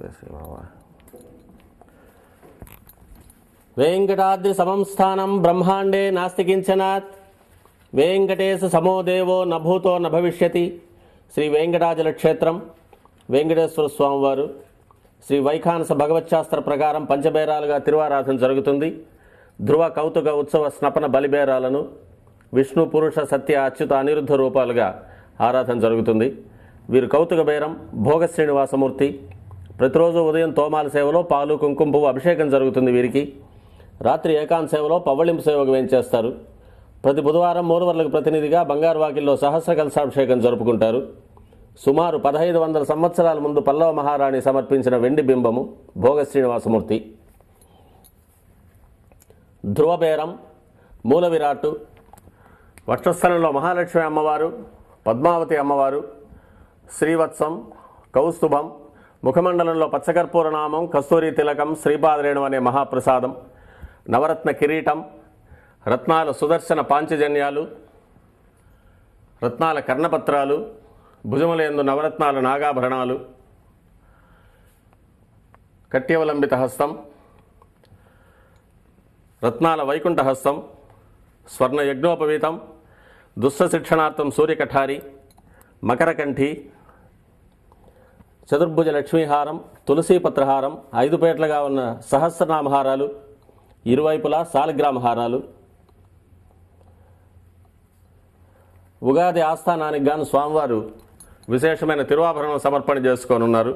తస్యభావ వేంకటాద్రి సమంస్థానం బ్రహ్మాండే నాస్తికించనాత్ వేంకటేశ సమోదేవో నభూతో నభవిష్యతి శ్రీ వెంకటాచల క్షేత్రం వెంకటేశ్వర స్వామివారు శ్రీ వైఖానస భగవచ్శాస్త్ర ప్రకారం పంచబేరాలుగా తిరువారాధన జరుగుతుంది ధ్రువ కౌతుక ఉత్సవ స్నపన బలిబేరాలను విష్ణు పురుష సత్య అచ్యుత అనిరుద్ధ రూపాలుగా ఆరాధన జరుగుతుంది వీరు కౌతుక బేరం భోగ శ్రీనివాసమూర్తి ప్రతిరోజు ఉదయం తోమాల సేవలో పాలు కుంకుమ పువ్వు అభిషేకం జరుగుతుంది వీరికి రాత్రి ఏకాంత సేవలో పవ్వళింపు సేవకు వేయించేస్తారు ప్రతి బుధవారం మూలవర్లకు ప్రతినిధిగా బంగారు వాకిల్లో సహస్ర కలసాభిషేకం జరుపుకుంటారు సుమారు పదహైదు వందల సంవత్సరాల ముందు పల్లవ మహారాణి సమర్పించిన వెండి బింబము భోగ శ్రీనివాసమూర్తి ధ్రువబేరం మూల విరాటు వక్షస్థలంలో మహాలక్ష్మి అమ్మవారు పద్మావతి అమ్మవారు శ్రీవత్సం కౌస్తుభం ముఖమండలంలో పచ్చకర్పూర నామం కస్తూరి తిలకం శ్రీపాదరేణు అనే మహాప్రసాదం నవరత్న కిరీటం రత్నాల సుదర్శన పాంచజన్యాలు రత్నాల కర్ణపత్రాలు భుజములందు నవరత్నాల నాగాభరణాలు కట్యవలంబిత హస్తం రత్నాల వైకుంఠ హస్తం స్వర్ణ యజ్ఞోపవీతం దుస్స శిక్షణార్థం సూర్యకఠారి మకరకంఠి చతుర్భుజ లక్ష్మీహారం తులసీపత్రహారం ఐదు పేటలుగా ఉన్న సహస్రనామహారాలు ఇరువైపులా సాలగ్రామహారాలు ఉగాది ఆస్థానానికి గాను స్వామివారు విశేషమైన తిరువాభరణం సమర్పణ చేసుకోనున్నారు